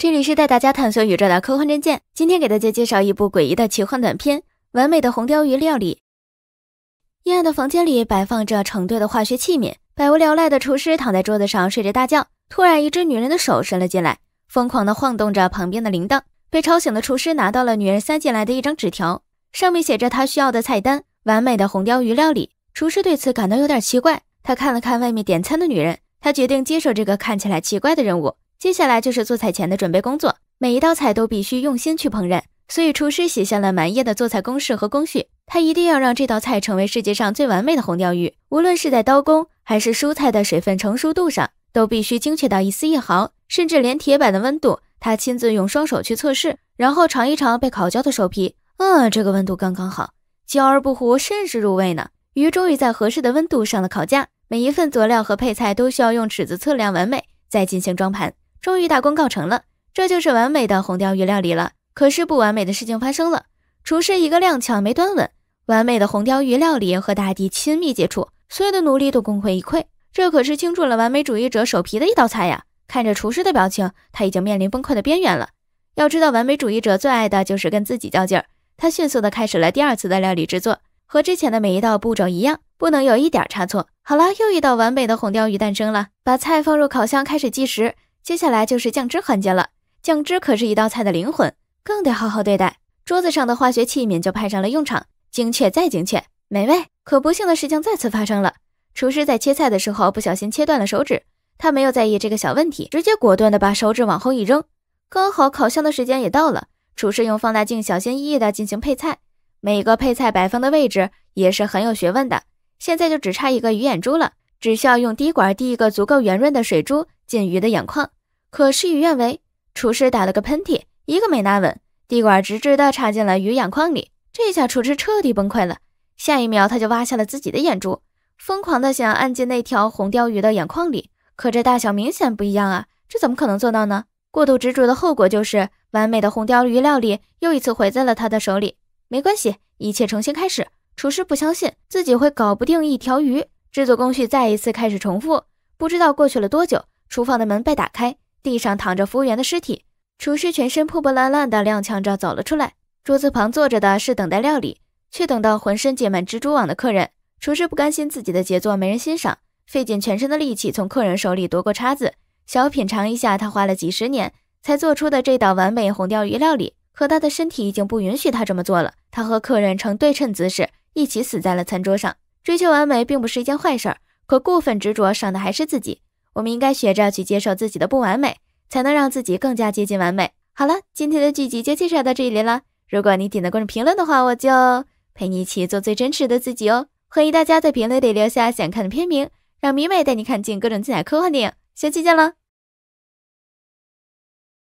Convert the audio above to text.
这里是带大家探索宇宙的科幻战舰，今天给大家介绍一部诡异的奇幻短片《完美的红鲷鱼料理》。阴暗的房间里摆放着成堆的化学器皿，百无聊赖的厨师躺在桌子上睡着大觉。突然，一只女人的手伸了进来，疯狂地晃动着旁边的铃铛。被吵醒的厨师拿到了女人塞进来的一张纸条，上面写着他需要的菜单：完美的红鲷鱼料理。厨师对此感到有点奇怪，他看了看外面点餐的女人，他决定接受这个看起来奇怪的任务。接下来就是做菜前的准备工作，每一道菜都必须用心去烹饪，所以厨师写下了满页的做菜公式和工序。他一定要让这道菜成为世界上最完美的红鲷鱼，无论是在刀工还是蔬菜的水分成熟度上，都必须精确到一丝一毫，甚至连铁板的温度，他亲自用双手去测试，然后尝一尝被烤焦的手皮。嗯，这个温度刚刚好，焦而不糊，甚是入味呢。鱼终于在合适的温度上了烤架，每一份佐料和配菜都需要用尺子测量完美，再进行装盘。终于大功告成了，这就是完美的红鲷鱼料理了。可是不完美的事情发生了，厨师一个踉跄没端稳，完美的红鲷鱼料理和大地亲密接触，所有的努力都功亏一篑。这可是清注了完美主义者手皮的一道菜呀！看着厨师的表情，他已经面临崩溃的边缘了。要知道，完美主义者最爱的就是跟自己较劲儿。他迅速的开始了第二次的料理制作，和之前的每一道步骤一样，不能有一点差错。好了，又一道完美的红鲷鱼诞生了，把菜放入烤箱开始计时。接下来就是酱汁环节了，酱汁可是一道菜的灵魂，更得好好对待。桌子上的化学器皿就派上了用场，精确再精确，美味。可不幸的事情再次发生了，厨师在切菜的时候不小心切断了手指，他没有在意这个小问题，直接果断的把手指往后一扔。刚好烤箱的时间也到了，厨师用放大镜小心翼翼的进行配菜，每个配菜摆放的位置也是很有学问的。现在就只差一个鱼眼珠了，只需要用滴管滴一个足够圆润的水珠。进鱼的眼眶，可事与愿违。厨师打了个喷嚏，一个没拿稳，滴管直直的插进了鱼眼眶里。这下厨师彻底崩溃了。下一秒，他就挖下了自己的眼珠，疯狂的想按进那条红鲷鱼的眼眶里。可这大小明显不一样啊，这怎么可能做到呢？过度执着的后果就是完美的红鲷鱼料理又一次毁在了他的手里。没关系，一切重新开始。厨师不相信自己会搞不定一条鱼，制作工序再一次开始重复。不知道过去了多久。厨房的门被打开，地上躺着服务员的尸体。厨师全身破破烂烂的，踉跄着走了出来。桌子旁坐着的是等待料理，却等到浑身结满蜘蛛网的客人。厨师不甘心自己的杰作没人欣赏，费尽全身的力气从客人手里夺过叉子，想要品尝一下他花了几十年才做出的这道完美红鲷鱼料理。可他的身体已经不允许他这么做了。他和客人呈对称姿势，一起死在了餐桌上。追求完美并不是一件坏事，可过分执着伤的还是自己。我们应该学着去接受自己的不完美，才能让自己更加接近完美。好了，今天的剧集就介绍到这里了。如果你点的关注评论的话，我就陪你一起做最真实的自己哦。欢迎大家在评论里留下想看的片名，让迷美带你看尽各种精彩科幻电影。下期见了。